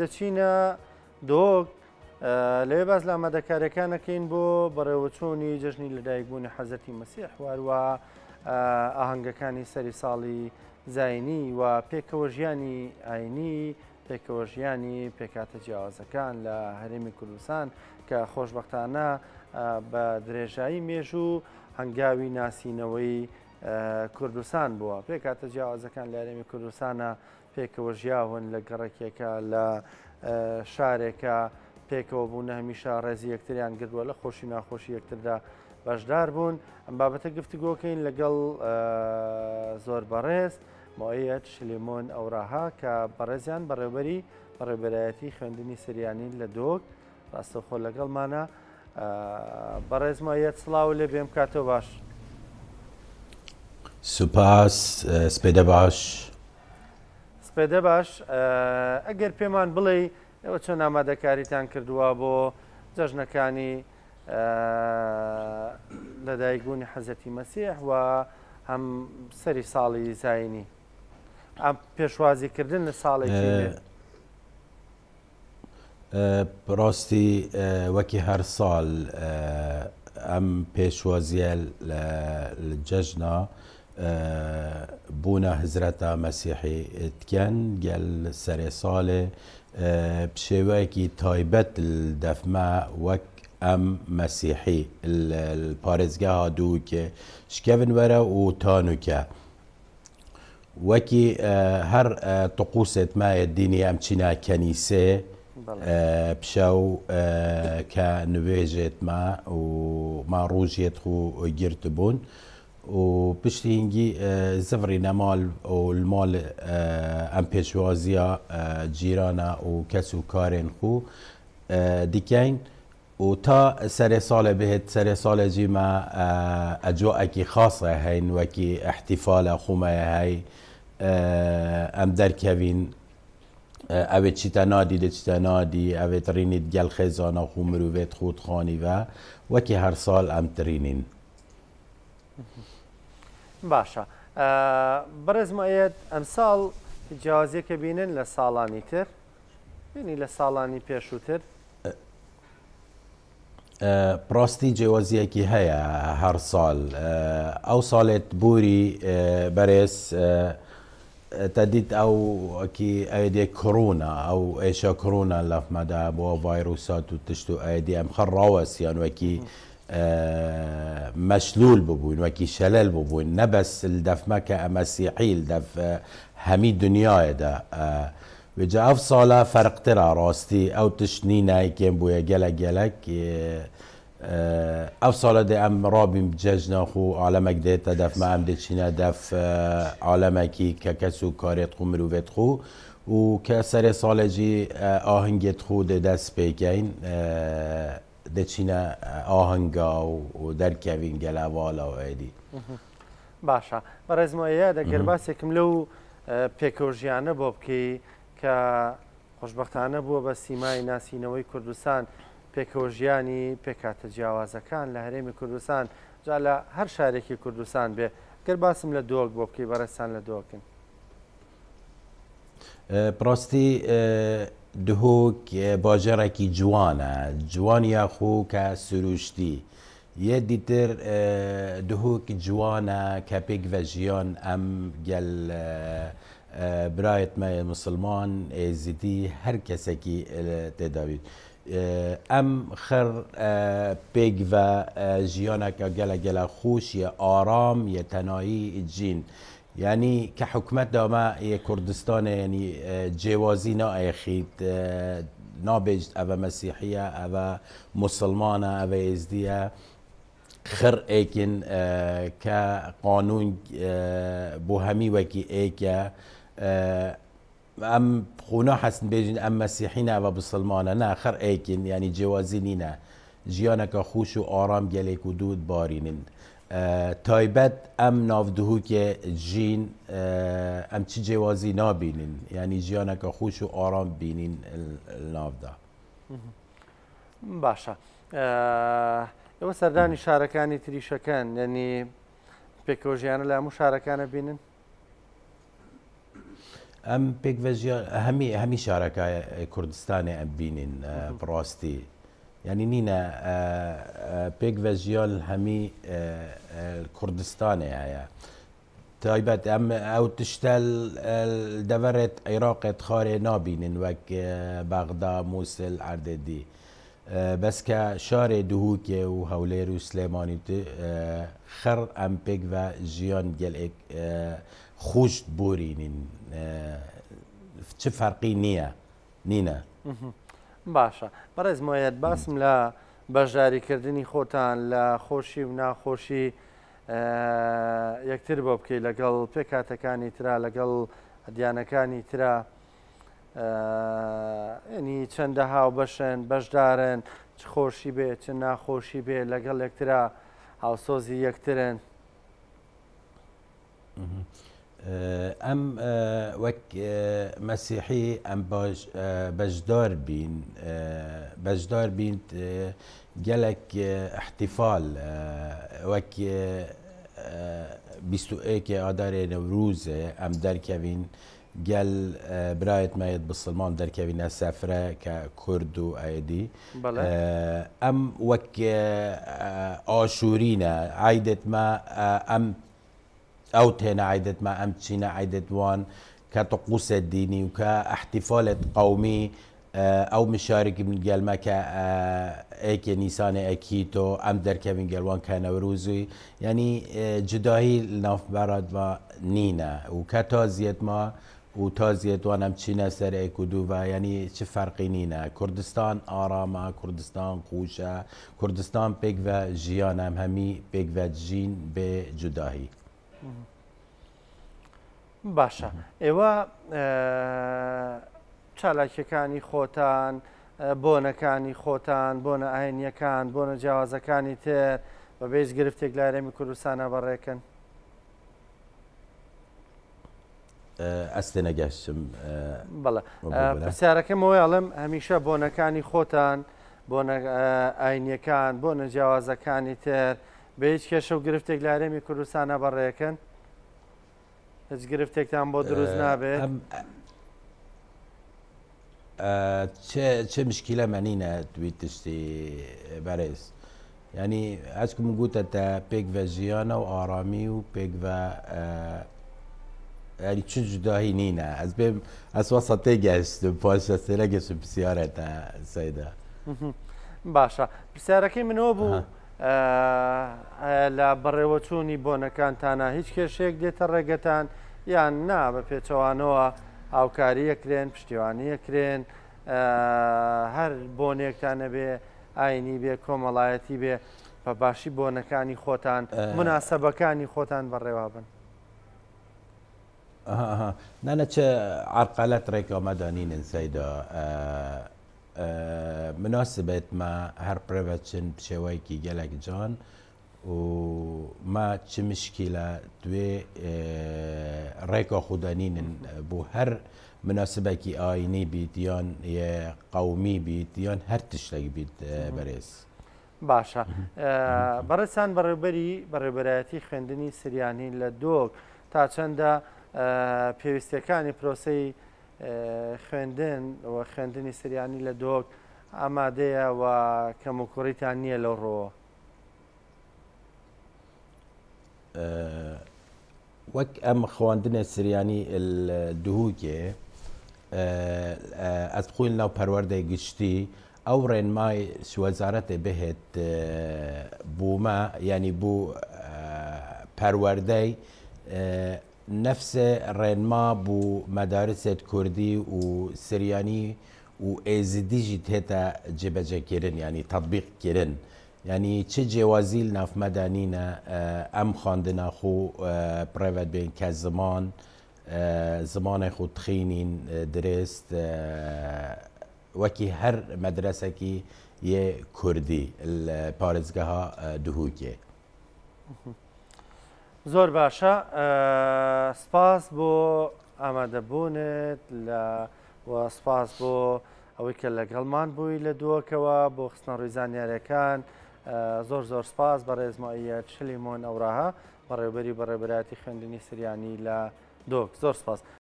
دەچینە دۆک لێ باز لە ئامادەکارەکانەکەین بۆ بەڕێوەچوونی جژنی لەدایکبوونی حەزەتی مەسیح واروە ئاهەنگەکانی سەری ساڵی زینی و پێکەوە ژیانی ئاینی پێکەوە ژیانی پێکاتە جیاوازەکان لە هەرێمی کوردستان کە خۆشببختانە بە درێژایی مێژ و هەنگاوی ناسینەوەی کوردستان بووە پێکاتە جیاوازەکان لە هەرێمی کوردستانە پێکەوە ژیاون لە گەڕکێکە لە شارێکە پێکەوە بوون هەمیشە ڕێزی یەکتریان گردووە لە خۆشی ناخۆشی یەکتردا بەشدار بوون ئەم بابەتە گفتگۆکەین لەگەڵ زۆر بەڕێز مایەت شلمۆن ئەوراها کە بەڕێزیان بەڕێبەری بەڕێبەرایەتی خوێندنی سریانی لە دۆک ڕاستەخۆ لەگەڵمانە بەڕێزمایەت سلااو لێ بێم کاتۆ باش. سوپاس سپێدە باش. سپێدە باش ئەگەر پێمان بڵێ ئەوە چۆن ئامادەکاریتان کردووە بۆ جەژنەکانی لەدایکبوونی حەزەتی مەسیح و هەم سەری ساڵی زاینی ئەم پێشوازیکردن لە ساڵێکی بڕاستی وەکی هەر ساڵ ئەم پێشوازیە لە جەژنا آه، بونا هزرتا مسیحی اتکن گل سر سال آه، بشوکی تایبت الدفمه وک ام مسیحی ها دو که شکفن وره و تانو که وكي آه، هر طقوسة ما ام امتنا کنیسه بشو كنواجت ما وما روجيت خو بون و هنجی زفری نمال والمال ام بيشوازيا جيرانا و كارين خو ديكين و تا سر سال بهت سر سال جی ما اجواء خاصه هین و کی احتفال خومه هی ام در کوین او چیتا نادی ده چیتا نادی او ترینید گل خیزانا خومرو ویت خود خانی و و که هر سال ام ترینین باشە بەرزمایەت ئەمساڵ جیازیەکە بینن لە ساڵانی تر بینی لە ساڵانی پێشووتر پڕاستی جیوازیەکی هەیە هەر ساڵ ئەو ساڵێت بووری بەرێز تەدید ئەوکی ئەدێ کڕونە ئەو ئێشە کڕونە لەفمەدا بۆ ڤایرروسات و تشت و ئەدی ئەم خەڕاوە سییانوەکی مشلول و کی شلل ببوین نه بس الدف که مسیحی الدف همی دنیای ده و جا اف ساله فرق ترا راستی او تشنی کم بویا گلک گلک اف ساله ده ام رابیم ججنا خو عالمک ده دف ما ام ده دف عالمکی که کسو کاریت خو مروفت خو و که سر ساله جی آهنگت خو دست پیکین دەچینە ئاهنگا و دەرکەوین گەلاواڵەوەدی باشە بەڕێزمایە دەگەر باسێکم لەو پێکۆژیانە بۆ بکەی کە خۆشببختانە بووە بە سیمای ناسینەوەی کوردستان پێکۆژیانی پێکاتە جیاوازەکان لە هەرێمی کوردستان جا لە هەر شارێکی کوردستان بێ گەر باسم لە دۆک بۆ بکەی بەڕێستان لە دۆکن پرۆستی دهۆک باجرکی جوانه، جوانیا یا که سروشتی یه دیتر دهوک جوانه کە و جیان ام گل برایت ما مسلمان کسی که کەسێکی ام خر پیگ و جیانه که گل گل خوش یه آرام یه تنایی جین. یعنی که حکومت دامه کردستان یعنی جوازی نا اخید نابجد او مسیحیه او مسلمانه او ازدیه خر ایکن که قانون بو همی وکی ایکه ام خونا حسن بیجن ام نه و مسلمانه نه خر ایکن یعنی جوازی نینه جیانه که خوش و آرام گلیک و دود تایبەت ئەم ناودهوکێ ژین ئەم چ جێوازی نابینین ینی ژیانەکە خوش و ئارام بینین ناودا باشە ئێوە سەردانی شارەکانی تریشەکان یعنی پێکەوە ژیانە لە هەموو شارەکانە بینن ئەم پێک هەمی هەمی شارەکە کوردستانی ئەم بینین بڕاستی يعني نينا اه، بيك اه، فيزيول همي الكردستاني اه، يعني تایبەت ام او تشتل دفرت عێراقێت خارێ نابینن وەک بغداد موسل ئەردەدی بەسکە شاري دهوكي و وسليماني و ام خەر ئەم پێک بە خوش گەلێک خوشت بورینین چ باشە بەڕێزمایەت باسم لە بەژاریکردنی خۆتان لە خۆشی و ناخۆشی یەکتر بۆ بکەیت لەگەڵ پێکاتەکانی ترا لەگەڵ دیانەکانی ترا ینی چەندە هاو بەشن بەشدارن چ خۆشی بێ چ ناخۆشی بێ لەگەڵ یەکترا هاوسۆزی یەکترن. آه، ام آه، وك آه، مسيحي بين بجدار بين جلك احتفال وك بيستو گەلک احتیفال وەک بیستوەیەکی ام نەورروزێ ئەم دەرکەوین برايت برایەتمەیەت بالسلمان دەرکەوینە سەفرە کە ككردو ايدي ام وك اشورينا عيدت ما ام او تێنە عیدتمە ما چینە عیدتوان کە تەقوسە دینی و که احتفال قومی که مشارێکی منگەلمەکە ئەیکێ نیسانە ئەکی تۆ ئەم دەرکەبن گەلوان که نوروزوی یعنی جداهی نافبەراتوە براد و کە ما و وان ام چینە سر ئەیک و یعنی چه فرقی فەرقی نه کوردستان ئارامە کوردستان قوشه، کوردستان و ژیان همی بیک و ژین به باشە ئێوە چالاکیەکانی خۆتان بۆنەکانی خۆتان بۆنە ئاینیەکان بۆنە جیاوازەکانی تر بە بێز گرفتێک لارێمی کوردستانە بەڕێکن ئەستێ نەگەشتم بڵە پرسیارەکەمەوەی ئەڵم هەمیشە بۆنەکانی خۆتان بۆ ئاینیەکان بۆ نەجیاوازەکانی تر به هیچ کشو و گرفتێک لە سانه برای کن هیچ با بۆ دروست نبود چه مشکیلە مەنینە دوی تشتی بەرز یعنی یعنی از تە پێک تا پیگ و ئارامی و و آرامی پێک بە ئەلی چ جداهی نینە گشت بێ ئەس وەسە تێگەشت پاشە بسیاره تا سایده باشه بسیاره که منو بوو. لە بڕێوەچوونی بۆنەکانتانە هیچ کێشێک دێتە ڕێگەتان یان نا بە پێچەوانەوە هاوکاریەکرێن پشتیوانیەکرێن هەر بۆنێکتانە بێ ئاینی بێ کۆمەڵایەتی بێ بە باشی بۆنەکانی خۆتان مناسەبەکانی خۆتان بەڕێوا بن. نانەچە عرقالەت ڕێکەمەدانین ئینسەیدا مناسبێت مە هەر پرەوە چن پشێوەیەکی گەلێک جان و ما چ مشکی لە دوێ ڕێکا خوددانینن بۆ هەر مناسبێکی ئاینی بیتیان قومی بیتیان هەر تشتێک بیت بەرێز. باشە بەڕێسان بەڕێبەری بەڕێبەرایەتی خوێندنی سریانی لە دۆک تا چەندە پێویستەکانی پرۆسی خوێندن و خوێندنی سریانی لە دۆک ئامادەیە و کەمکوڕیتان نییە لەو ڕۆوە وەک ئەم خواندنە سریانی دووکێ ئەس بخۆین ناو پەروەەردەی گشتی ئەو ڕێنمای سوەزارەتێ بهێت بوومە ینی بوو پەروەەردەی نفس رنما بو مدارس کردی و سریانی و ایزدی جی تیتا جبجه کرن یعنی تطبیق کرن یعنی چه جوازیل ناف مدنین ام خواندنا خو پرود بین که زمان زمان خود تخینین درست وکی هر مدرسه کی یه کردی پارزگاه دهوکه زۆر باشە سپاس بۆ ئامادەبوونت لە سپاس بۆ ئەوەی کە لەگەڵمان بووی لە دووەکەوە بۆ خستن ڕویزانیارەکان زۆر زۆر سپاس بە ڕێزماییە چلیمۆن ئەوراها بەڕێبەری بەڕێبراتی خوێندنی سریانی لە دۆک زۆر سپاس